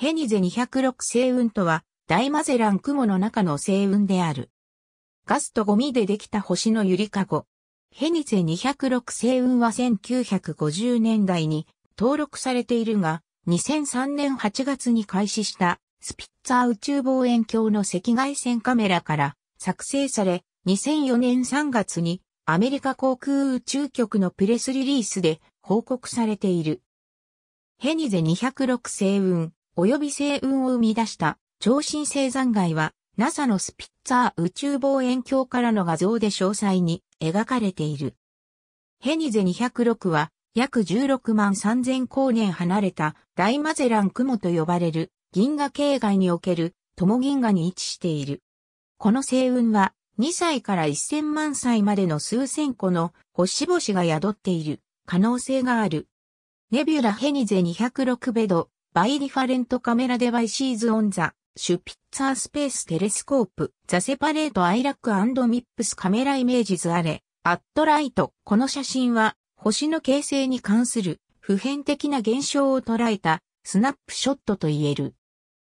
ヘニゼ206星雲とは、大マゼラン雲の中の星雲である。ガスとゴミでできた星のゆりかご。ヘニゼ206星雲は1950年代に登録されているが、2003年8月に開始したスピッツァ宇宙望遠鏡の赤外線カメラから作成され、2004年3月にアメリカ航空宇宙局のプレスリリースで報告されている。ヘニゼ206星雲。及び星雲を生み出した超新星残骸は NASA のスピッツァー宇宙望遠鏡からの画像で詳細に描かれている。ヘニゼ206は約16万3000光年離れた大マゼラン雲と呼ばれる銀河系外における友銀河に位置している。この星雲は2歳から1000万歳までの数千個の星々が宿っている可能性がある。ネビュラヘニゼ206ベドバイディファレントカメラデバイシーズオンザ、シュピッツァースペーステレスコープ、ザセパレートアイラックミップスカメライメージズアレ、アットライト。この写真は、星の形成に関する普遍的な現象を捉えたスナップショットと言える。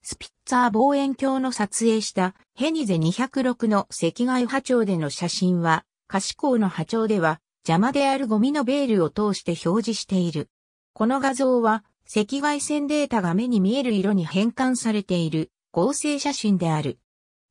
スピッツァー望遠鏡の撮影したヘニゼ206の赤外波長での写真は、可視光の波長では邪魔であるゴミのベールを通して表示している。この画像は赤外線データが目に見える色に変換されている合成写真である。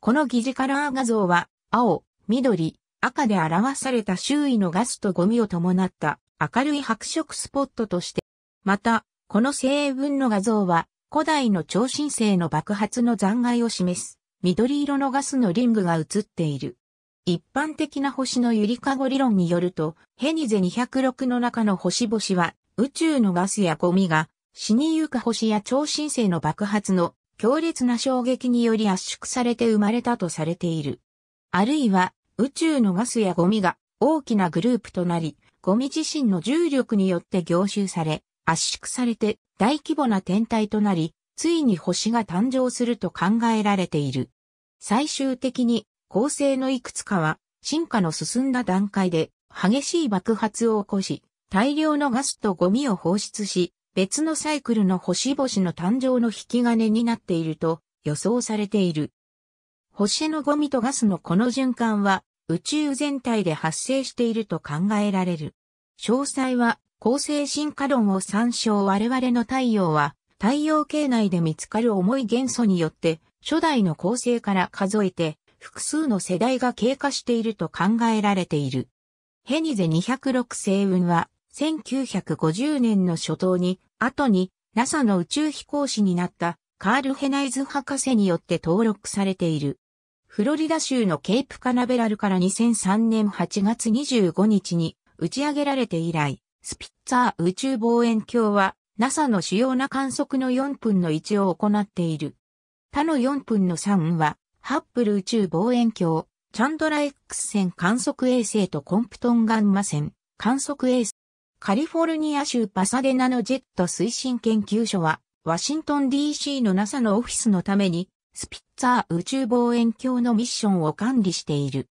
この疑似カラー画像は青、緑、赤で表された周囲のガスとゴミを伴った明るい白色スポットとして、また、この成分の画像は古代の超新星の爆発の残骸を示す緑色のガスのリングが映っている。一般的な星のゆりかご理論によると、ヘニゼ206の中の星々は宇宙のガスやゴミが死にゆく星や超新星の爆発の強烈な衝撃により圧縮されて生まれたとされている。あるいは宇宙のガスやゴミが大きなグループとなり、ゴミ自身の重力によって凝集され、圧縮されて大規模な天体となり、ついに星が誕生すると考えられている。最終的に恒星のいくつかは進化の進んだ段階で激しい爆発を起こし、大量のガスとゴミを放出し、別のサイクルの星々の誕生の引き金になっていると予想されている。星のゴミとガスのこの循環は宇宙全体で発生していると考えられる。詳細は恒星進化論を参照我々の太陽は太陽系内で見つかる重い元素によって初代の恒星から数えて複数の世代が経過していると考えられている。ヘニゼ206星雲は1950年の初頭に、後に NASA の宇宙飛行士になったカール・ヘナイズ博士によって登録されている。フロリダ州のケープカナベラルから2003年8月25日に打ち上げられて以来、スピッツァー宇宙望遠鏡は NASA の主要な観測の4分の1を行っている。他の4分の3は、ハッブル宇宙望遠鏡、チャンドラ X 線観測衛星とコンプトンガンマ線観測衛星カリフォルニア州パサデナのジェット推進研究所は、ワシントン DC の NASA のオフィスのために、スピッツァー宇宙望遠鏡のミッションを管理している。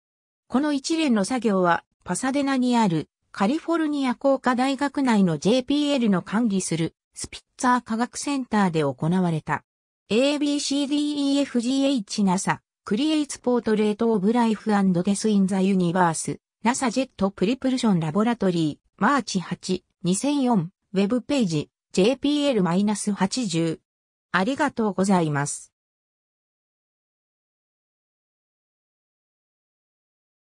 この一連の作業は、パサデナにあるカリフォルニア工科大学内の JPL の管理するスピッツァー科学センターで行われた。ABCDEFGH NASA Creates Portrait of Life and d e s t h in the Universe NASA Jet Propulsion Laboratory マーチ8、2004、ウェブページ、JPL-80。ありがとうございます。